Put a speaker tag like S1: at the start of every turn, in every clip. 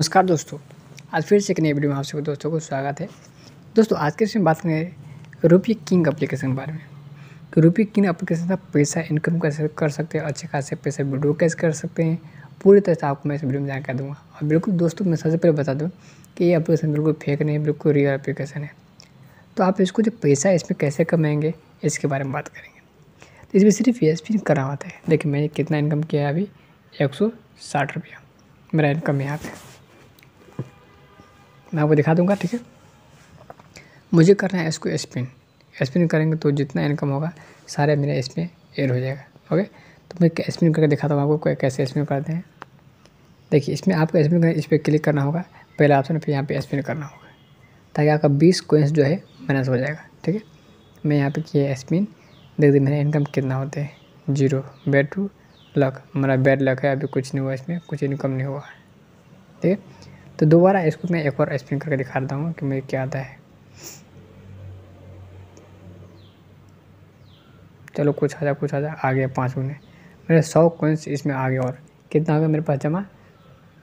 S1: नमस्कार दोस्तों आज फिर से एक नई वीडियो में आप सभी दोस्तों को स्वागत है दोस्तों आज के इसमें बात करें रूपी किंग एप्लीकेशन के बारे में कि रुपये किंग एप्लीकेशन से पैसा इनकम कैसे कर सकते हैं अच्छे खासे पैसे विड्रो कैसे कर सकते हैं पूरी तरह से आपको मैं इस वीडियो में जानकारी दूँगा और बिल्कुल दोस्तों मैं सबसे पहले बता दूँ कि ये एप्लीकेशन बिल्कुल फेक नहीं बिल्कुल रियल एप्लीकेशन है तो आप इसको जो पैसा इसमें कैसे कमाएंगे इसके बारे में बात करेंगे तो इसमें सिर्फ ये पी करा हुआ है देखिए मैंने कितना इनकम किया है अभी एक सौ साठ रुपया मेरा इनकम यहाँ पे मैं आपको दिखा दूँगा ठीक है मुझे करना है इसको स्पिन स्पिन करेंगे तो जितना इनकम होगा सारे मेरा इसमें एयर हो जाएगा ओके तो मैं स्पिन करके दिखाता हूँ आपको कैसे स्पिन करते हैं देखिए इसमें आपको स्पिन करना इस पर क्लिक करना होगा पहला ऑप्शन फिर यहाँ पर स्पिन करना होगा ताकि आपका बीस कोइंस जो है माइनस हो जाएगा ठीक है मैं यहाँ पर किया स्पिन देख दी मेरा इनकम कितना होता है जीरो बैड टू लक मेरा बैड लक है अभी कुछ नहीं हुआ इसमें कुछ इनकम नहीं हुआ ठीक है तो दोबारा इसको मैं एक और स्पिन करके दिखा देता हूँ कि मुझे क्या आता है चलो कुछ आ जा कुछ आ जा आ गया पाँच गुने मेरे सौ कोइंस इसमें आ गए और कितना आ गया मेरे पास जमा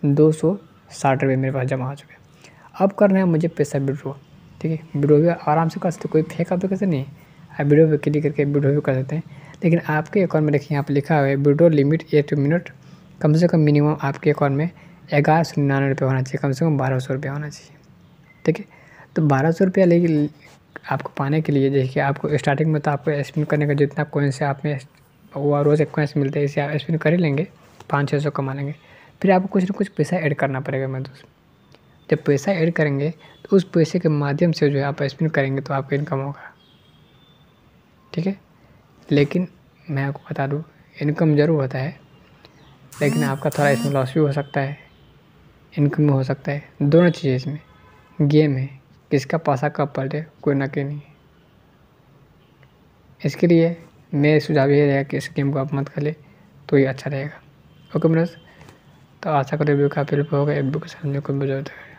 S1: दो सौ साठ रुपये मेरे पास जमा आ चुके अब करना है मुझे पैसा विड्रो ठीक है विड्रो भी आराम से कर सकते कोई फेंका कर सकते नहीं आप विड्रो भी क्लिक करके विड्रो भी कर सकते हैं लेकिन आपके अकाउंट में देखिए यहाँ पर लिखा हुआ है विड्रो लिमिट एट मिनट कम से कम मिनिमम आपके अकाउंट में ग्यारह सौ निन्यानवे रुपये होना चाहिए कम से कम बारह सौ रुपये होना चाहिए ठीक है तो बारह सौ रुपया लेकिन आपको पाने के लिए जैसे कि आपको स्टार्टिंग में तो आपको स्पिन करने का जितना कोइन से आपने वो रोज़ एक से मिलते हैं इसे आप स्पिन कर ही लेंगे पाँच छः सौ कमा लेंगे फिर आपको कुछ ना कुछ पैसा ऐड करना पड़ेगा मैं दोस्त जब पैसा ऐड करेंगे तो उस पैसे के माध्यम से जो है आप स्पिन करेंगे तो आपका इनकम होगा ठीक है लेकिन मैं आपको बता दूँ इनकम ज़रूर होता है लेकिन आपका थोड़ा इसमें लॉस भी हो सकता है इनकम हो सकता है दोनों चीज़ें इसमें गेम है किसका पासा कब पलटे कोई ना कोई नहीं इसके लिए मेरे सुझाव ये रहेगा कि इस गेम को आप मत खेलें तो ये अच्छा रहेगा ओके मनोज तो आशा करो वीडियो काफ़ी हेल्प होगा एक बुक समझने को मजबूत है